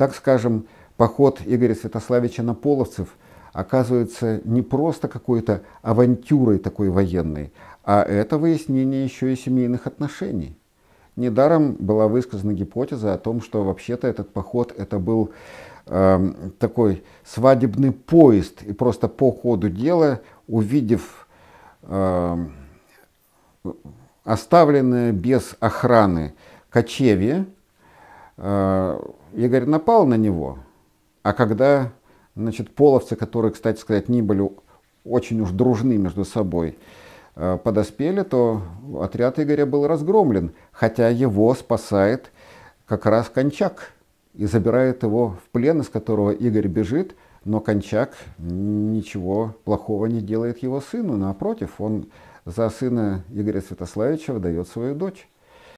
Так скажем, поход Игоря Святославича на половцев оказывается не просто какой-то авантюрой такой военной, а это выяснение еще и семейных отношений. Недаром была высказана гипотеза о том, что вообще-то этот поход это был э, такой свадебный поезд, и просто по ходу дела, увидев э, оставленное без охраны кочевье, Игорь э, напал на него, а когда, значит, половцы, которые, кстати сказать, не были очень уж дружны между собой, э, подоспели, то отряд Игоря был разгромлен, хотя его спасает как раз Кончак и забирает его в плен, из которого Игорь бежит, но Кончак ничего плохого не делает его сыну, напротив, он за сына Игоря Святославича выдает свою дочь.